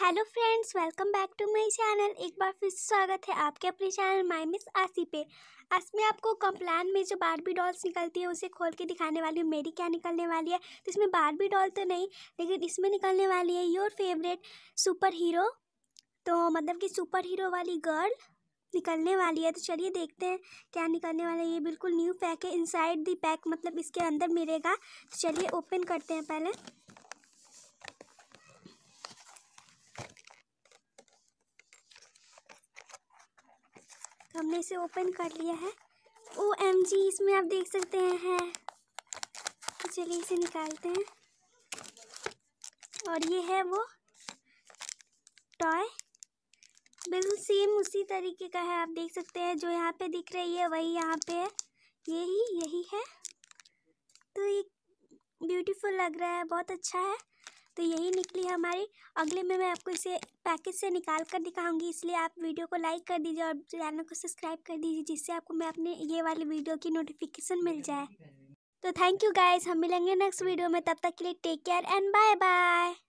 hello friends welcome back to my channel एक बार फिर से स्वागत है आपके अपने चैनल माई मिस आसी पे आज मैं आपको कम्प्लान में जो बारबी डॉल्स निकलती है उसे खोल के दिखाने वाली हूँ मेरी क्या निकलने वाली है तो इसमें बारबी डॉल तो नहीं लेकिन इसमें निकलने वाली है योर फेवरेट सुपर हीरो तो मतलब कि सुपर हीरो वाली गर्ल निकलने वाली है तो चलिए देखते हैं क्या निकलने वाला है ये बिल्कुल न्यू पैक है इनसाइड दी पैक मतलब इसके अंदर मिलेगा तो चलिए ओपन करते हैं पहले हमने इसे ओपन कर लिया है ओ एम जी इसमें आप देख सकते हैं तो चलिए इसे निकालते हैं और ये है वो टॉय बिल्कुल सेम उसी तरीके का है आप देख सकते हैं जो यहाँ पे दिख रही है वही यहाँ पे है यही यही है तो ये ब्यूटीफुल लग रहा है बहुत अच्छा है तो यही हमारे अगले में मैं आपको इसे पैकेज से निकाल कर दिखाऊंगी इसलिए आप वीडियो को लाइक कर दीजिए और चैनल को सब्सक्राइब कर दीजिए जिससे आपको मैं अपने ये वाली वीडियो की नोटिफिकेशन मिल जाए तो थैंक यू गाइज हम मिलेंगे नेक्स्ट वीडियो में तब तक के लिए take care and bye bye